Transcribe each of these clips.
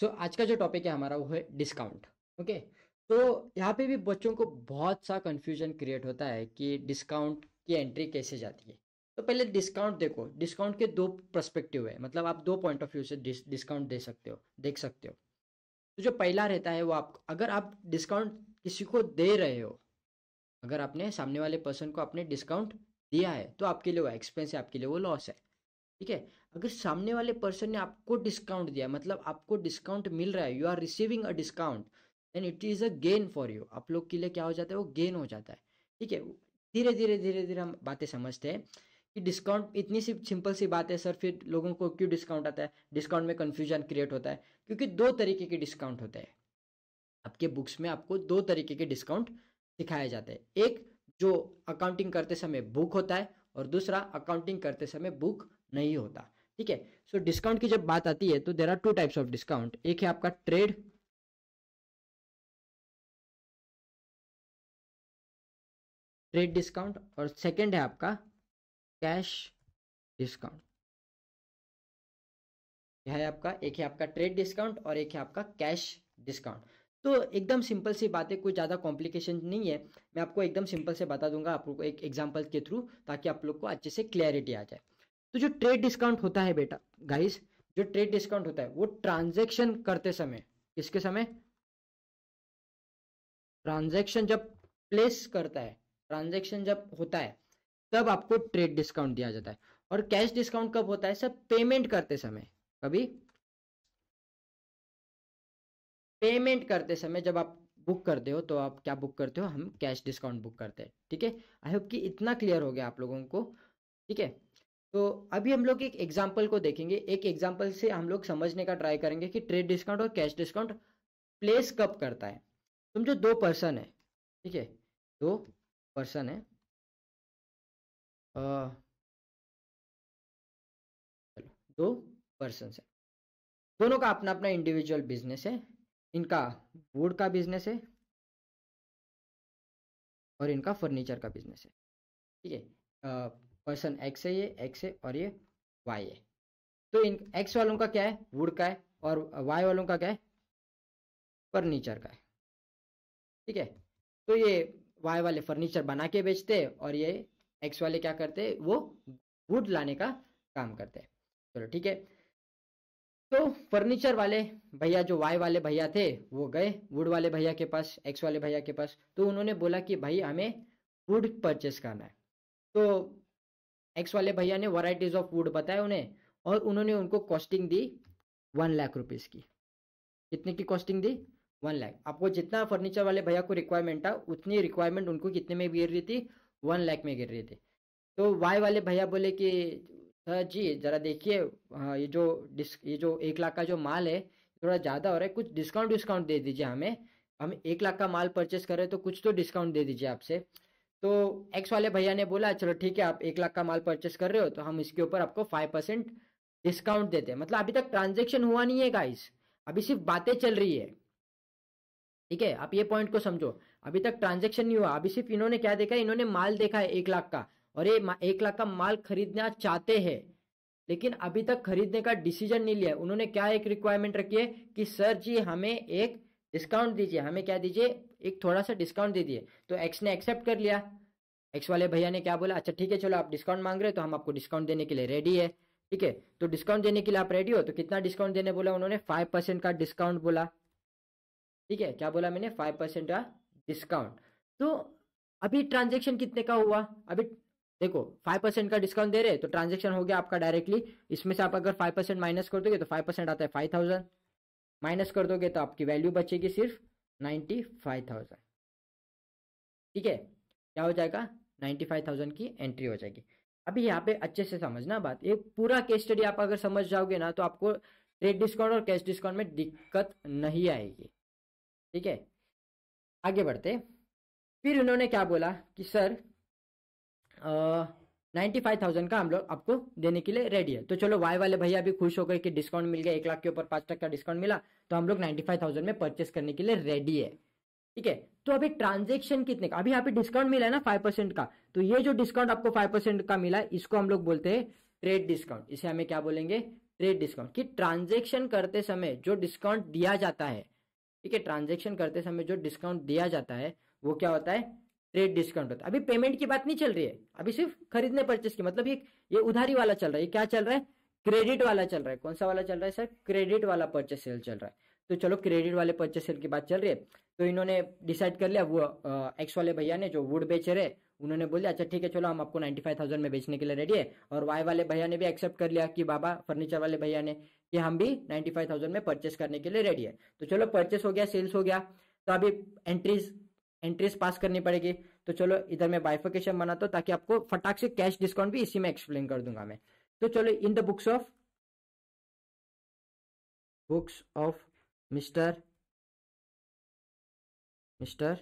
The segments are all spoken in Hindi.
तो आज का जो टॉपिक है हमारा वो है डिस्काउंट ओके तो यहाँ पे भी बच्चों को बहुत सा कन्फ्यूजन क्रिएट होता है कि डिस्काउंट की एंट्री कैसे जाती है तो पहले डिस्काउंट देखो डिस्काउंट के दो प्रस्पेक्टिव है मतलब आप दो पॉइंट ऑफ व्यू से डिस्काउंट दे सकते हो देख सकते हो तो जो पहला रहता है वो आप अगर आप डिस्काउंट किसी को दे रहे हो अगर आपने सामने वाले पर्सन को आपने डिस्काउंट दिया है तो आपके लिए वो एक्सपेंस है आपके लिए वो लॉस है ठीक है अगर सामने वाले पर्सन ने आपको डिस्काउंट दिया मतलब आपको डिस्काउंट मिल रहा है you are receiving a discount then it is a gain for you आप लोग के लिए क्या हो जाता है वो गेन हो जाता है ठीक है धीरे धीरे धीरे धीरे हम बातें समझते हैं कि डिस्काउंट इतनी सी सिंपल सी बात है सर फिर लोगों को क्यों डिस्काउंट आता है डिस्काउंट में कन्फ्यूजन क्रिएट होता है क्योंकि दो तरीके के डिस्काउंट होते हैं आपके बुक्स में आपको दो तरीके के डिस्काउंट दिखाए जाते हैं एक जो अकाउंटिंग करते समय बुक होता है और दूसरा अकाउंटिंग करते समय बुक नहीं होता ठीक है सो डिस्काउंट की जब बात आती है तो there are two types of discount एक है आपका ट्रेड ट्रेड डिस्काउंट और सेकंड है आपका कैश डिस्काउंट यह है आपका एक है आपका ट्रेड डिस्काउंट और एक है आपका कैश डिस्काउंट तो एकदम सिंपल सी बात है कोई ज़्यादा कॉम्प्लिकेशन नहीं है मैं आपको एकदम सिंपल से बता दूंगा आपको एक एग्जांपल के थ्रू ताकि आप लोग को अच्छे से क्लैरिटी आ जाए तो जो ट्रेड डिस्काउंट होता है बेटा गाइस जो ट्रेड डिस्काउंट होता है वो ट्रांजेक्शन करते समय किसके समय ट्रांजेक्शन जब प्लेस करता है ट्रांजेक्शन जब होता है तब आपको ट्रेड डिस्काउंट दिया जाता है और कैश डिस्काउंट कब होता है सर पेमेंट करते समय कभी पेमेंट करते समय जब आप बुक करते हो तो आप क्या बुक करते हो हम कैश डिस्काउंट बुक करते हैं ठीक है आई होप कि इतना क्लियर हो गया आप लोगों को ठीक है तो अभी हम लोग एक एग्जाम्पल को देखेंगे एक एग्जाम्पल से हम लोग समझने का ट्राई करेंगे कि ट्रेड डिस्काउंट और कैश डिस्काउंट प्लेस कब करता है तुम जो दो पर्सन है ठीक है दो पर्सन है आ, दो पर्सन है दोनों का अपना अपना इंडिविजुअल बिजनेस है इनका वुड का बिजनेस है और इनका फर्नीचर का बिजनेस है ठीक है पर्सन एक्स है ये एक्स है और ये वाई है तो इन एक्स वालों का क्या है वुड का है और वाई वालों का क्या है फर्नीचर का है ठीक है तो ये वाई वाले फर्नीचर बना के बेचते हैं और ये एक्स वाले क्या करते हैं वो वुड लाने का काम करते हैं चलो ठीक है तो फर्नीचर वाले भैया जो वाई वाले भैया थे वो गए वुड वाले भैया के पास एक्स वाले भैया के पास तो उन्होंने बोला कि भाई हमें वुड परचेस करना है तो एक्स वाले भैया ने वराइटीज ऑफ वुड बताया उन्हें और उन्होंने उनको कॉस्टिंग दी वन लाख रुपीज़ की कितने की कॉस्टिंग दी वन लाख आपको जितना फर्नीचर वाले भैया को रिक्वायरमेंट था उतनी रिक्वायरमेंट उनको कितने में गिर रही थी वन लाख में गिर रही थी तो वाई वाले भैया बोले कि सर जी ज़रा देखिए हाँ, ये जो ये जो एक लाख का जो माल है थोड़ा ज़्यादा हो रहा है कुछ डिस्काउंट डिस्काउंट दे दीजिए हमें हम एक लाख का माल परचेस करें तो कुछ तो डिस्काउंट दे दीजिए आपसे तो एक्स वाले भैया ने बोला चलो ठीक है आप एक लाख का माल परचेस कर रहे हो तो हम इसके ऊपर आपको फाइव परसेंट डिस्काउंट देते हैं मतलब अभी तक ट्रांजेक्शन हुआ नहीं है गाइस अभी सिर्फ बातें चल रही है ठीक है आप ये पॉइंट को समझो अभी तक ट्रांजेक्शन नहीं हुआ अभी सिर्फ इन्होंने क्या देखा है इन्होंने माल देखा है एक लाख का और ये एक लाख का माल खरीदना चाहते हैं लेकिन अभी तक खरीदने का डिसीजन नहीं लिया उन्होंने क्या एक रिक्वायरमेंट रखी है कि सर जी हमें एक डिस्काउंट दीजिए हमें क्या दीजिए एक थोड़ा सा डिस्काउंट दे दिए तो एक्स ने एक्सेप्ट कर लिया एक्स वाले भैया ने क्या बोला अच्छा ठीक है चलो आप डिस्काउंट मांग रहे हो तो हम आपको डिस्काउंट देने के लिए रेडी है ठीक है तो डिस्काउंट देने के लिए आप रेडी हो तो कितना डिस्काउंट देने बोला उन्होंने फाइव परसेंट का डिस्काउंट बोला ठीक है क्या बोला मैंने फाइव परसेंट का डिस्काउंट तो अभी ट्रांजेक्शन कितने का हुआ अभी देखो फाइव परसेंट का डिस्काउंट दे रहे तो ट्रांजेक्शन हो गया आपका डायरेक्टली इसमें से आप अगर फाइव परसेंट माइनस कर दोगे तो फाइव परसेंट आता है फाइव थाउजेंड माइनस कर दोगे तो आपकी वैल्यू बचेगी सिर्फ नाइन्टी फाइव थाउजेंड ठीक है क्या हो जाएगा नाइन्टी फाइव थाउजेंड की एंट्री हो जाएगी अभी यहाँ पे अच्छे से समझना बात ये पूरा केस स्टडी आप अगर समझ जाओगे ना तो आपको ट्रेड डिस्काउंट और कैश डिस्काउंट में दिक्कत नहीं आएगी ठीक है आगे बढ़ते फिर उन्होंने क्या बोला कि सर आ, नाइन्टी फाइव थाउजेंड का हम लोग आपको देने के लिए रेडी है तो चलो वाई वाले भैया भी खुश हो गए कि डिस्काउंट मिल गया एक लाख के ऊपर पांच टक्का डिस्काउंट मिला तो हम लोग नाइन्टी फाइव थाउजेंड में परचेस करने के लिए रेडी है ठीक है तो अभी ट्रांजेक्शन कितने का अभी यहाँ पे डिस्काउंट मिला है ना फाइव परसेंट का तो ये जो डिस्काउंट आपको फाइव परसेंट का मिला है इसको हम लोग बोलते हैं ट्रेड डिस्काउंट इसे हमें क्या बोलेंगे ट्रेड डिस्काउंट कि ट्रांजेक्शन करते समय जो डिस्काउंट दिया जाता है ठीक है ट्रांजेक्शन करते समय जो डिस्काउंट दिया जाता है वो क्या होता है रेट डिस्काउंट होता है अभी पेमेंट की बात नहीं चल रही है अभी सिर्फ खरीदने परचेस की मतलब ये ये उधारी वाला चल रहा है ये क्या चल रहा है क्रेडिट वाला चल रहा है कौन सा वाला चल रहा है सर क्रेडिट वाला परचेस सेल चल रहा है तो चलो क्रेडिट वाले परचेस सेल की बात चल रही है तो इन्होंने डिसाइड कर लिया वो एक्स वाले भैया ने जो वुड बेच रहे उन्होंने बोल दिया अच्छा ठीक है चलो हम आपको नाइन्टी फाइव थाउजेंड में बेचने के लिए रेडी है और वाई वाले भैया ने भी एक्सेप्ट कर लिया कि बाबा फर्नीचर वाले भैया ने कि हम भी नाइन्टी फाइव थाउजेंड में परचेस करने के लिए रेडी है तो चलो परचेस हो गया सेल्स हो गया तो अभी एंट्रीज एंट्रीज पास करनी पड़ेगी तो चलो इधर मैं बाइफोकेशन बनाता हूँ ताकि आपको फटाक से कैश डिस्काउंट भी इसी में एक्सप्लेन कर दूंगा मैं तो चलो in the books of books of mister mister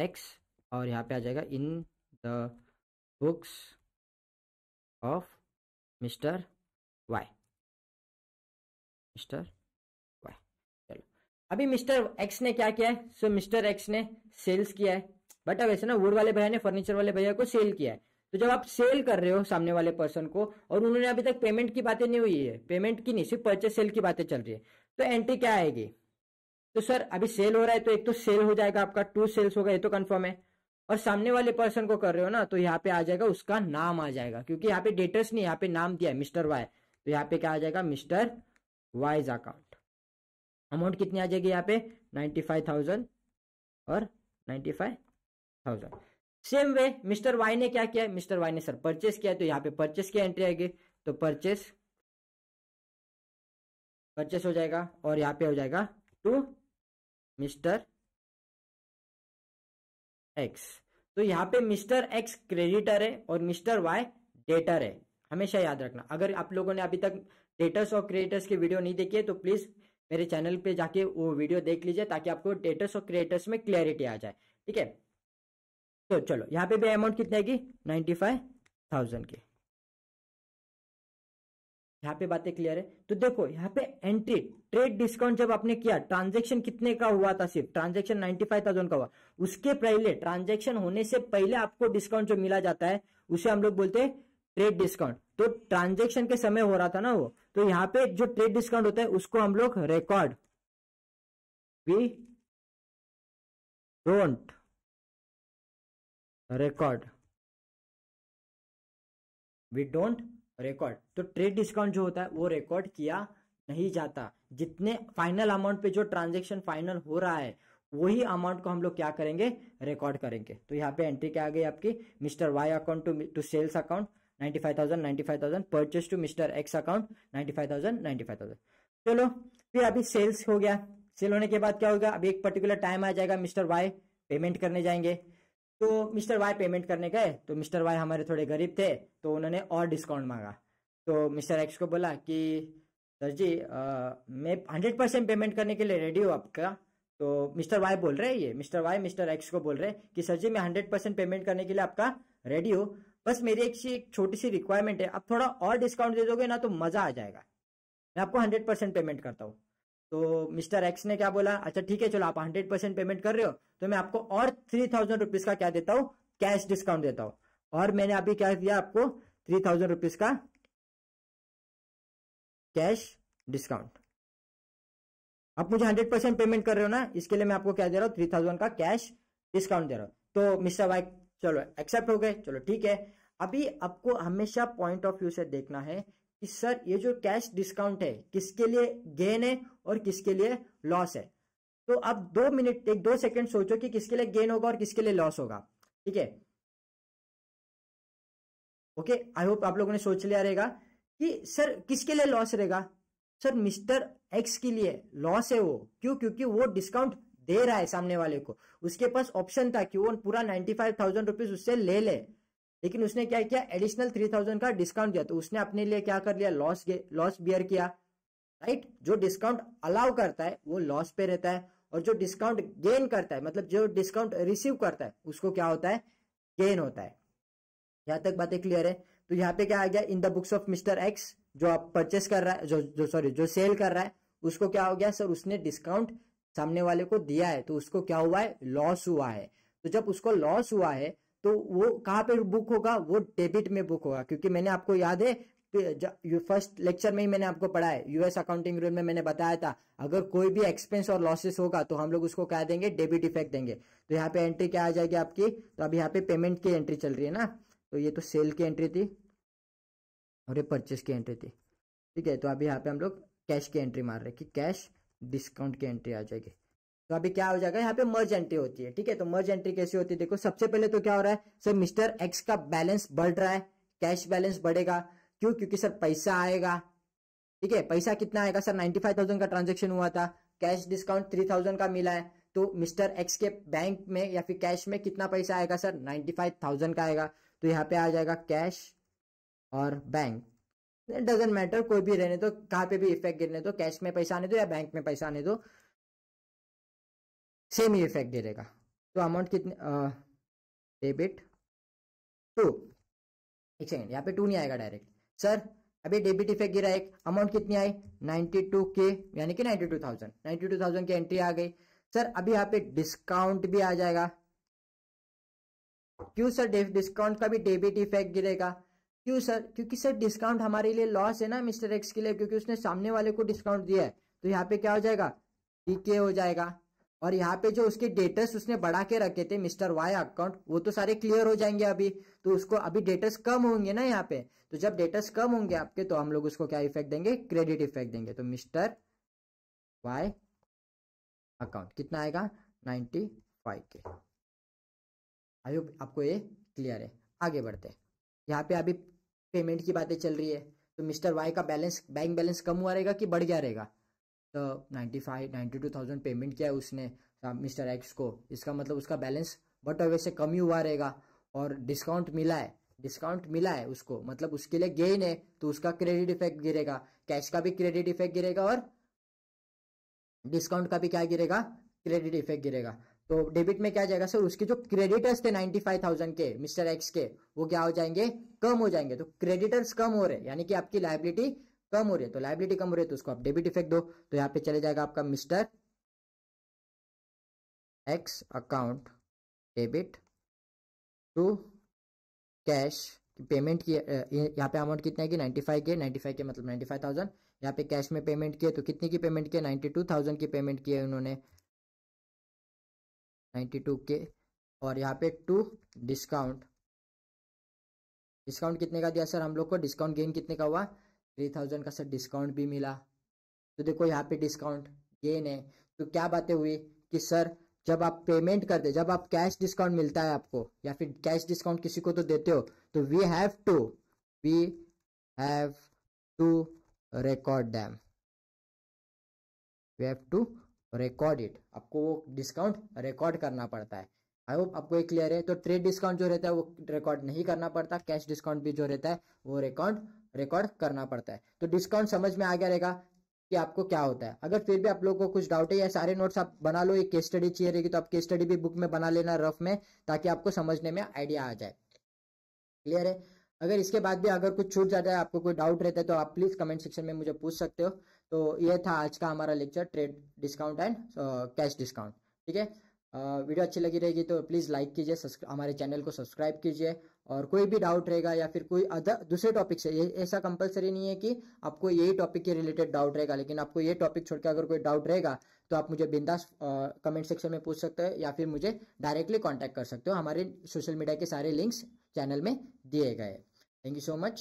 X और यहाँ पे आ जाएगा in the books of mister Y mister अभी मिस्टर एक्स ने क्या किया है सो मिस्टर एक्स ने सेल्स किया है बट अब ऐसे ना वुड वाले भैया ने फर्नीचर वाले भैया को सेल किया है तो जब आप सेल कर रहे हो सामने वाले पर्सन को और उन्होंने अभी तक पेमेंट की बातें नहीं हुई है पेमेंट की नहीं सिर्फ परचेस सेल की बातें चल रही है तो एंट्री क्या आएगी तो सर अभी सेल हो रहा है तो एक तो सेल हो जाएगा आपका टू सेल्स होगा ये तो कंफर्म है और सामने वाले पर्सन को कर रहे हो ना तो यहाँ पे आ जाएगा उसका नाम आ जाएगा क्योंकि यहाँ पे डेटर्स नहीं यहाँ पे नाम दिया है मिस्टर वाई तो यहाँ पे क्या आ जाएगा मिस्टर वाइज अकाउंट अमाउंट कितनी आ जाएगी यहाँ पे नाइन्टी फाइव थाउजेंड और ninety five thousand same way mister Y ने क्या किया मिस्टर वाई ने सर परचेस किया तो यहाँ पे परचेस की एंट्री आएगी तो परचेस परचेस हो जाएगा और यहाँ पे हो जाएगा टू मिस्टर एक्स तो यहाँ पे मिस्टर एक्स क्रेडिटर है और मिस्टर वाई डेटर है हमेशा याद रखना अगर आप लोगों ने अभी तक डेटर्स और क्रेडिटर्स की वीडियो नहीं देखी है तो प्लीज मेरे चैनल पे जाके वो वीडियो देख लीजिए ताकि आपको डेटर्स और क्रिएटर्स में क्लियरिटी आ जाए ठीक है तो चलो यहाँ पे भी अमाउंट कितनी आएगी नाइन्टी फाइव थाउजेंड की यहाँ पे बातें क्लियर है तो देखो यहाँ पे एंट्री ट्रेड डिस्काउंट जब आपने किया ट्रांजेक्शन कितने का हुआ था सिर्फ ट्रांजेक्शन नाइन्टी फाइव थाउजेंड का हुआ उसके पहले ट्रांजेक्शन होने से पहले आपको डिस्काउंट जो मिला जाता है उसे हम लोग बोलते हैं ट्रेड डिस्काउंट तो ट्रांजेक्शन के समय हो रहा था ना वो तो यहाँ पे जो ट्रेड डिस्काउंट होता है उसको हम लोग record we don't record we don't record तो ट्रेड डिस्काउंट जो होता है वो रिकॉर्ड किया नहीं जाता जितने फाइनल अमाउंट पे जो ट्रांजेक्शन फाइनल हो रहा है वही अमाउंट को हम लोग क्या करेंगे रिकॉर्ड करेंगे तो यहाँ पे एंट्री क्या आ गई आपकी mister Y account to to sales account 95,000 95,000 purchase to mister X account 95,000 95,000 चलो फिर अभी सेल्स हो गया सेल होने के बाद क्या होगा अभी एक पर्टिकुलर टाइम आ जाएगा मिस्टर वाई पेमेंट करने जाएंगे तो मिस्टर वाई पेमेंट करने गए तो मिस्टर वाई हमारे थोड़े गरीब थे तो उन्होंने और डिस्काउंट मांगा तो मिस्टर एक्स को बोला कि सर जी मैं हंड्रेड परसेंट पेमेंट करने के लिए रेडी हूँ आपका तो मिस्टर वाई बोल रहे हैं ये मिस्टर वाई मिस्टर एक्स को बोल रहे हैं कि सर जी मैं हंड्रेड परसेंट पेमेंट करने के लिए आपका रेडी हूँ बस मेरी एक सी छोटी सी रिक्वायरमेंट है आप थोड़ा और डिस्काउंट दे दोगे ना तो मज़ा आ जाएगा मैं आपको हंड्रेड परसेंट पेमेंट करता हूँ तो मिस्टर एक्स ने क्या बोला अच्छा ठीक है चलो आप हंड्रेड परसेंट पेमेंट कर रहे हो तो मैं आपको और थ्री थाउजेंड रुपीज का क्या देता हूँ कैश डिस्काउंट देता हूँ और मैंने अभी क्या दिया आपको थ्री थाउजेंड रुपीज का कैश डिस्काउंट आप मुझे हंड्रेड परसेंट पेमेंट कर रहे हो ना इसके लिए मैं आपको क्या दे रहा हूँ थ्री थाउजेंड का कैश डिस्काउंट दे रहा हूँ तो मिस्टर वाई चलो एक्सेप्ट हो गए चलो ठीक है अभी आपको हमेशा पॉइंट ऑफ व्यू से देखना है कि सर ये जो कैश डिस्काउंट है किसके लिए गेन है और किसके लिए लॉस है तो आप दो मिनट एक दो सेकंड सोचो कि किसके लिए गेन होगा और किसके लिए लॉस होगा ठीक है ओके आई होप आप लोगों ने सोच लिया रहेगा कि सर किसके लिए लॉस रहेगा सर मिस्टर एक्स के लिए लॉस है वो क्यों क्योंकि वो डिस्काउंट दे रहा है सामने वाले को उसके पास ऑप्शन था कि वो पूरा नाइन्टी फाइव थाउजेंड रुपीज उससे ले ले लेकिन उसने क्या किया एडिशनल थ्री थाउजेंड का डिस्काउंट दिया तो उसने अपने लिए क्या कर लिया लॉस लॉस बियर किया राइट right? जो डिस्काउंट अलाउ करता है वो लॉस पे रहता है और जो डिस्काउंट गेन करता है मतलब जो डिस्काउंट रिसीव करता है उसको क्या होता है गेन होता है यहाँ तक बातें क्लियर है तो यहाँ पे क्या आ गया in the books of mister X जो आप परचेस कर रहा है जो जो सॉरी जो सेल कर रहा है उसको क्या हो गया सर उसने डिस्काउंट सामने वाले को दिया है तो उसको क्या हुआ है लॉस हुआ है तो जब उसको लॉस हुआ है तो वो कहाँ पे बुक होगा वो डेबिट में बुक होगा क्योंकि मैंने आपको याद है फर्स्ट तो लेक्चर में ही मैंने आपको पढ़ा है यूएस अकाउंटिंग रूल में मैंने बताया था अगर कोई भी एक्सपेंस और लॉसेस होगा तो हम लोग उसको क्या देंगे डेबिट इफेक्ट देंगे तो यहाँ पे एंट्री क्या आ जाएगी आपकी तो अब यहाँ पे पेमेंट की एंट्री चल रही है ना तो ये तो सेल की एंट्री थी और ये परचेस की एंट्री थी ठीक है तो अभी यहाँ पे हम लोग कैश की एंट्री मार रहे कि कैश डिस्काउंट की एंट्री आ जाएगी तो अभी क्या हो जाएगा यहाँ पे मर्ज एंट्री होती है ठीक है तो मर्ज एंट्री कैसी होती है देखो सबसे पहले तो क्या हो रहा है सर मिस्टर एक्स का बैलेंस बढ़ रहा है कैश बैलेंस बढ़ेगा क्यों क्योंकि सर पैसा आएगा ठीक है पैसा कितना आएगा सर नाइन्टी फाइव थाउजेंड का ट्रांजेक्शन हुआ था कैश डिस्काउंट थ्री थाउजेंड का मिला है तो मिस्टर एक्स के बैंक में या फिर कैश में कितना पैसा आएगा सर नाइन्टी फाइव थाउजेंड का आएगा तो यहाँ पे आ जाएगा कैश और बैंक डजेंट मैटर कोई भी रहने दो कहाँ पे भी इफेक्ट गिरने दो कैश में पैसा आने दो या बैंक में पैसा आने दो सेम ही इफेक्ट गिरेगा तो अमाउंट कितने डेबिट टू एक सेकेंड यहाँ पे टू नहीं आएगा डायरेक्ट सर अभी डेबिट इफेक्ट गिरा एक अमाउंट कितनी आई नाइन्टी टू के यानी कि ninety two thousand ninety two thousand की एंट्री आ गई सर अभी यहाँ पे डिस्काउंट भी आ जाएगा क्यों सर डिस्काउंट का भी डेबिट इफेक्ट गिरेगा क्यों सर क्योंकि सर डिस्काउंट हमारे लिए लॉस है ना मिस्टर एक्स के लिए क्योंकि उसने सामने वाले को डिस्काउंट दिया है तो यहाँ पे क्या हो जाएगा डीके हो जाएगा और यहाँ पे जो उसके डेटस उसने बढ़ा के रखे थे मिस्टर वाई अकाउंट वो तो सारे क्लियर हो जाएंगे अभी तो उसको अभी डेटस कम होंगे ना यहाँ पे तो जब डेटस कम होंगे आपके तो हम लोग उसको क्या इफेक्ट देंगे क्रेडिट इफेक्ट देंगे तो मिस्टर वाई अकाउंट कितना आएगा नाइन्टी फाइव के आई होप आपको ये क्लियर है आगे बढ़ते यहाँ पे अभी पेमेंट की बातें चल रही है तो मिस्टर वाई का बैलेंस बैंक बैलेंस कम हुआ रहेगा कि बढ़ गया रहेगा तो ninety five ninety two thousand payment किया है उसने मिस्टर एक्स को इसका मतलब उसका बैलेंस बट अवे से कम ही हुआ रहेगा और डिस्काउंट मिला है डिस्काउंट मिला है उसको मतलब उसके लिए गेन है तो उसका क्रेडिट इफेक्ट गिरेगा कैश का भी क्रेडिट इफेक्ट गिरेगा और डिस्काउंट का भी क्या गिरेगा क्रेडिट इफेक्ट गिरेगा तो डेबिट में क्या जाएगा सर उसके जो क्रेडिटर्स थे फाइव थाउजेंड के मिस्टर एक्स के वो क्या हो जाएंगे कम हो जाएंगे तो क्रेडिटर्स कम हो रहे हैं यानी कि आपकी लाइबिलिटी कम हो रही है तो लाइबिलिटी कम हो रही है तो उसको आप डेबिट इफेक्ट दो तो यहाँ पे चले जाएगा आपका mister X account debit to cash payment किया यहाँ पे अमाउंट कितना है कि फाइव के फाइव के मतलब नाइन्टी फाइव थाउजेंड यहाँ पे कैश में पेमेंट किए तो कितने की पेमेंट किए थाउजेंड की पेमेंट किए उन्होंने नाइन्टी टू के और यहाँ पे टू डिस्काउंट डिस्काउंट कितने का दिया सर हम लोग को डिस्काउंट गेन कितने का हुआ थ्री थाउजेंड का सर डिस्काउंट भी मिला तो देखो यहाँ पे डिस्काउंट गेन है तो क्या बातें हुई कि सर जब आप पेमेंट करते जब आप कैश डिस्काउंट मिलता है आपको या फिर कैश डिस्काउंट किसी को तो देते हो तो we have to we have to record damn we have to record it आपको वो डिस्काउंट रिकॉर्ड करना पड़ता है आई होप आपको ये क्लियर है तो ट्रेड डिस्काउंट जो रहता है वो रिकॉर्ड नहीं करना पड़ता कैश डिस्काउंट भी जो रहता है वो रिकॉर्ड रिकॉर्ड करना पड़ता है तो डिस्काउंट समझ में आ गया रहेगा कि आपको क्या होता है अगर फिर भी आप लोगों को कुछ डाउट है या सारे नोट्स आप बना लो एक केस स्टडी चाहिए रहेगी तो आप केस स्टडी भी बुक में बना लेना रफ में ताकि आपको समझने में आइडिया आ जाए क्लियर है अगर इसके बाद भी अगर कुछ छूट जाता है आपको कोई डाउट रहता है तो आप प्लीज कमेंट सेक्शन में मुझे पूछ सकते हो तो यह था आज का हमारा lecture trade discount and cash discount ठीक है वीडियो uh, अच्छी लगी रहेगी तो प्लीज़ लाइक कीजिए हमारे चैनल को सब्सक्राइब कीजिए और कोई भी डाउट रहेगा या फिर कोई अदर दूसरे टॉपिक से ऐसा कंपलसरी नहीं है कि आपको यही टॉपिक के रिलेटेड डाउट रहेगा लेकिन आपको ये टॉपिक छोड़कर अगर कोई डाउट रहेगा तो आप मुझे बिंदास कमेंट uh, सेक्शन में पूछ सकते हो या फिर मुझे डायरेक्टली कॉन्टैक्ट कर सकते हो हमारे सोशल मीडिया के सारे लिंक्स चैनल में दिए गए थैंक यू सो मच